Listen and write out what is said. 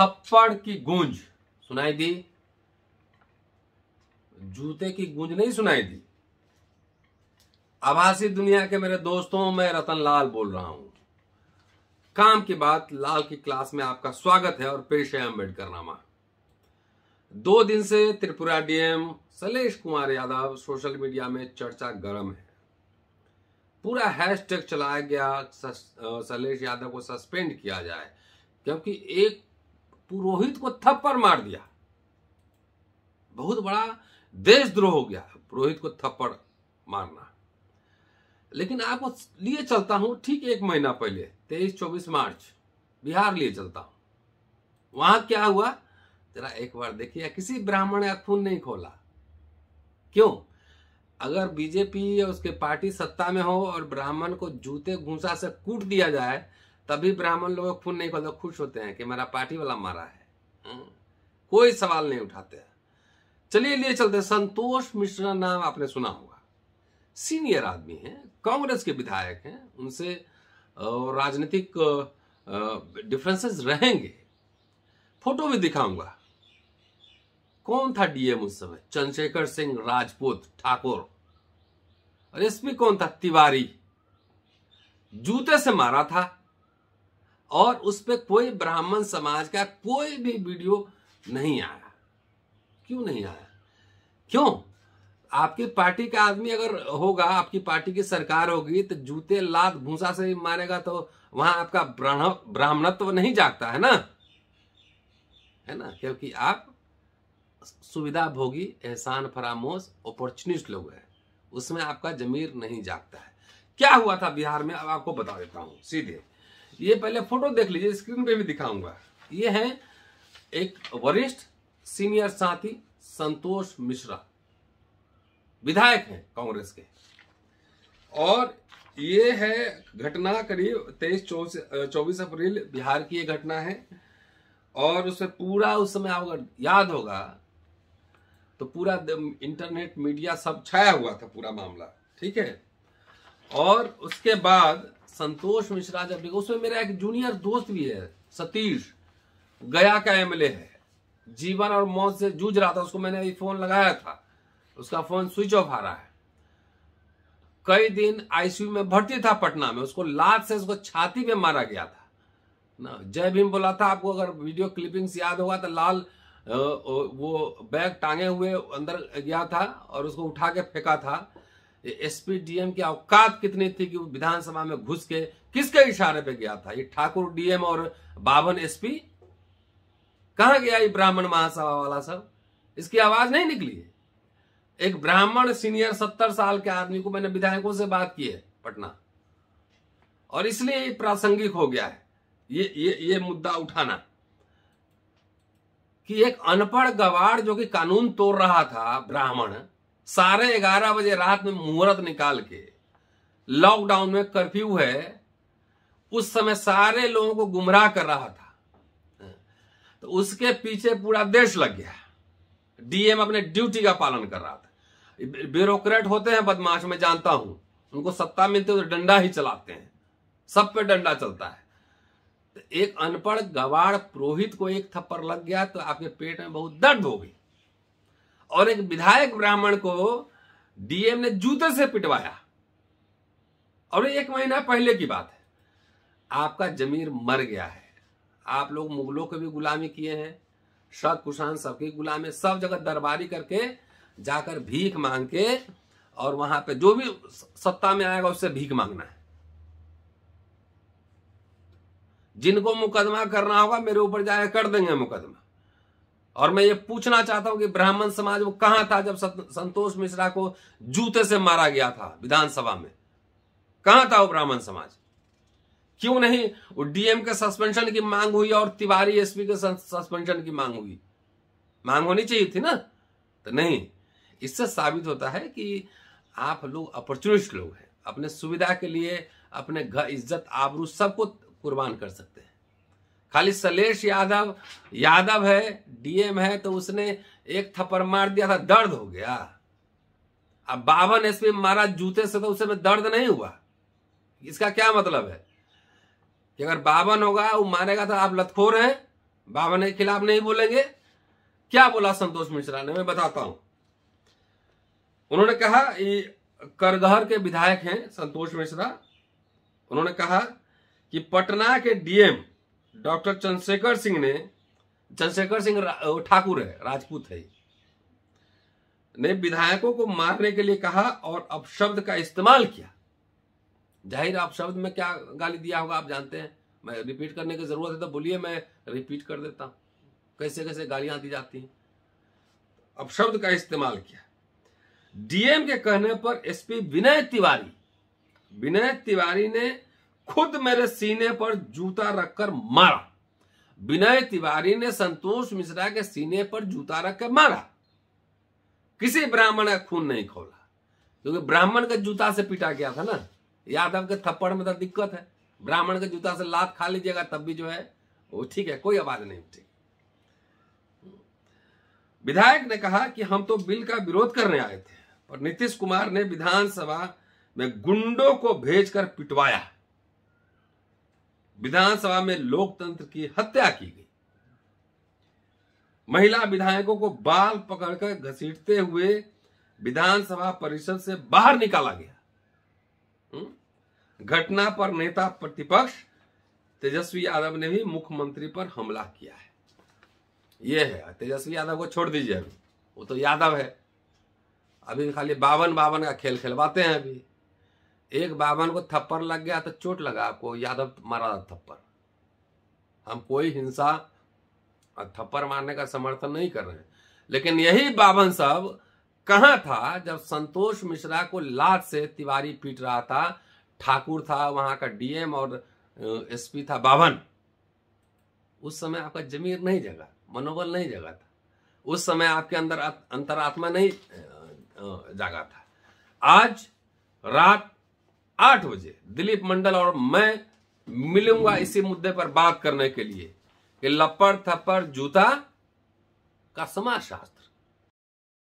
थप्पड़ की गूंज सुनाई दी जूते की गूंज नहीं सुनाई दी आभासी दुनिया के मेरे दोस्तों मैं रतन लाल बोल रहा हूं काम की बात लाल की क्लास में आपका स्वागत है और पेश है अम्बेडकर नामा दो दिन से Tripura DM Shailesh Kumar Yadav social media में चर्चा गर्म है पूरा हैशटैग चलाया गया शैलेश यादव को सस्पेंड किया जाए क्योंकि एक पुरोहित को थप्पड़ मार दिया बहुत बड़ा देशद्रोह हो गया पुरोहित को थप्पड़ मारना लेकिन आपको लिए चलता हूं ठीक एक महीना पहले तेईस चौबीस मार्च बिहार लिए चलता हूं वहां क्या हुआ जरा एक बार देखिए किसी ब्राह्मण ने खून नहीं खोला क्यों अगर बीजेपी या उसके पार्टी सत्ता में हो और ब्राह्मण को जूते घूसा से कूट दिया जाए तभी ब्राह्मण लोग खून नहीं खोलते खुश होते हैं कि मेरा पार्टी वाला मारा है हम्म। कोई सवाल नहीं उठाते हैं चलिए लिए चलते संतोष मिश्रा नाम आपने सुना होगा सीनियर आदमी है कांग्रेस के विधायक हैं उनसे राजनीतिक डिफरेंसेस रहेंगे फोटो भी दिखाऊंगा कौन था डीएम उस समय चंद्रशेखर सिंह राजपूत ठाकुर और एसपी कौन था तिवारी जूते से मारा था और उस पर कोई ब्राह्मण समाज का कोई भी वीडियो नहीं आया क्यों नहीं आया क्यों आपकी पार्टी का आदमी अगर होगा आपकी पार्टी की सरकार होगी तो जूते लात भूसा से मारेगा तो वहां आपका ब्राह्मणत्व नहीं जागता है ना है ना क्योंकि आप सुविधा भोगी एहसान फरामोश अपॉर्चुनिस्ट लोग हैं उसमें आपका जमीर नहीं जागता है क्या हुआ था बिहार में अब आपको बता देता हूं सीधे ये पहले फोटो देख लीजिए स्क्रीन पे भी दिखाऊंगा ये है एक वरिष्ठ सीनियर साथी संतोष मिश्रा विधायक हैं कांग्रेस के और ये है घटना करीब तेईस चौबीस अप्रैल बिहार की ये घटना है और उसमें पूरा उस समय अगर याद होगा तो पूरा इंटरनेट मीडिया सब छाया हुआ था पूरा मामला ठीक है और उसके बाद संतोष मिश्रा जब देखो उसमें मेरा एक जूनियर दोस्त भी है सतीश गया का एमएलए है जीवन और मौत से जूझ रहा था उसको मैंने अभी फोन लगाया था उसका फोन स्विच ऑफ आ रहा है कई दिन आईसीयू में भर्ती था पटना में उसको लात से उसको छाती पे मारा गया था ना जय भीम बोला था आपको अगर वीडियो क्लिपिंग्स याद होगा तो लाल वो बैग टांगे हुए अंदर गया था और उसको उठा के फेंका था डीएम की औकात कितनी थी कि विधानसभा में घुस के किसके इशारे पे गया था ये ठाकुर डीएम और बावन एसपी कहा गया ये ब्राह्मण महासभा वाला सब इसकी आवाज नहीं निकली है एक ब्राह्मण सीनियर सत्तर साल के आदमी को मैंने विधायकों से बात की है पटना और इसलिए प्रासंगिक हो गया है ये ये ये मुद्दा उठाना कि एक अनपढ़ गवार जो कि कानून तोड़ रहा था ब्राह्मण साढ़े ग्यारह बजे रात में मुहूर्त निकाल के लॉकडाउन में कर्फ्यू है उस समय सारे लोगों को गुमराह कर रहा था तो उसके पीछे पूरा देश लग गया डीएम अपने ड्यूटी का पालन कर रहा था ब्यूरोक्रेट होते हैं बदमाश मैं जानता हूं उनको सत्ता मिलती है तो डंडा ही चलाते हैं सब पे डंडा चलता है तो एक अनपढ़ गवार पुरोहित को एक थप्पड़ लग गया तो आपके पेट में बहुत दर्द हो गई और एक विधायक ब्राह्मण को डीएम ने जूते से पिटवाया और एक महीना पहले की बात है आपका जमीर मर गया है आप लोग मुगलों को भी गुलामी किए हैं सब कुशान सबकी गुलामी सब जगह दरबारी करके जाकर भीख मांग के और वहां पे जो भी सत्ता में आएगा उससे भीख मांगना है जिनको मुकदमा करना होगा मेरे ऊपर जाए कर देंगे मुकदमा और मैं ये पूछना चाहता हूं कि ब्राह्मण समाज वो कहां था जब संतोष मिश्रा को जूते से मारा गया था विधानसभा में कहां था वो ब्राह्मण समाज क्यों नहीं वो डीएम के सस्पेंशन की मांग हुई और तिवारी एसपी के सस्पेंशन की मांग हुई मांग होनी चाहिए थी ना तो नहीं इससे साबित होता है कि आप लोग अपॉर्चुनिस्ट लोग हैं अपने सुविधा के लिए अपने घर इज्जत आबरू सबको कुर्बान कर सकते हैं खाली सलेश यादव यादव है डीएम है तो उसने एक थप्पड़ मार दिया था दर्द हो गया अब बावन एसपी मारा जूते से तो उसे में दर्द नहीं हुआ इसका क्या मतलब है कि अगर बावन होगा वो मारेगा तो आप लतखोर हैं बावन के खिलाफ नहीं बोलेंगे क्या बोला संतोष मिश्रा ने मैं बताता हूं उन्होंने कहा करगहर के विधायक हैं संतोष मिश्रा उन्होंने कहा कि पटना के डीएम डॉक्टर चंद्रशेखर सिंह ने चंद्रशेखर सिंह ठाकुर है राजपूत है ने विधायकों को मारने के लिए कहा और अपशब्द का इस्तेमाल किया जाहिर अपशब्द में क्या गाली दिया होगा आप जानते हैं मैं रिपीट करने की जरूरत है तो बोलिए मैं रिपीट कर देता हूं कैसे कैसे गालियां दी जाती हैं अपशब्द का इस्तेमाल किया डीएम के कहने पर एसपी विनय तिवारी विनय तिवारी ने खुद मेरे सीने पर जूता रखकर मारा विनय तिवारी ने संतोष मिश्रा के सीने पर जूता रखकर मारा किसी ब्राह्मण का खून नहीं खोला क्योंकि ब्राह्मण का जूता से पिटा गया था ना यादव के थप्पड़ में तो दिक्कत है ब्राह्मण के जूता से लात खा लीजिएगा तब भी जो है वो ठीक है कोई आवाज नहीं उठी विधायक ने कहा कि हम तो बिल का विरोध करने आए थे पर नीतीश कुमार ने विधानसभा में गुंडों को भेजकर पिटवाया विधानसभा में लोकतंत्र की हत्या की गई महिला विधायकों को बाल पकड़कर घसीटते हुए विधानसभा परिषद से बाहर निकाला गया हम्म? घटना पर नेता प्रतिपक्ष तेजस्वी यादव ने भी मुख्यमंत्री पर हमला किया है यह है तेजस्वी यादव को छोड़ दीजिए अभी वो तो यादव है अभी खाली बावन बावन का खेल खेलवाते हैं अभी एक बाबन को थप्पड़ लग गया तो चोट लगा आपको यादव मारा था थप्पड़ हम कोई हिंसा और थप्पड़ मारने का समर्थन नहीं कर रहे हैं लेकिन यही बाबन साहब कहा था जब संतोष मिश्रा को लात से तिवारी पीट रहा था ठाकुर था वहां का डीएम और एसपी था बाबन उस समय आपका जमीर नहीं जगा मनोबल नहीं जगा था उस समय आपके अंदर अंतरात्मा नहीं जागा था आज रात आठ बजे दिलीप मंडल और मैं मिलूंगा इसी मुद्दे पर बात करने के लिए कि लपड़ थप्पड़ जूता का समाजशास्त्र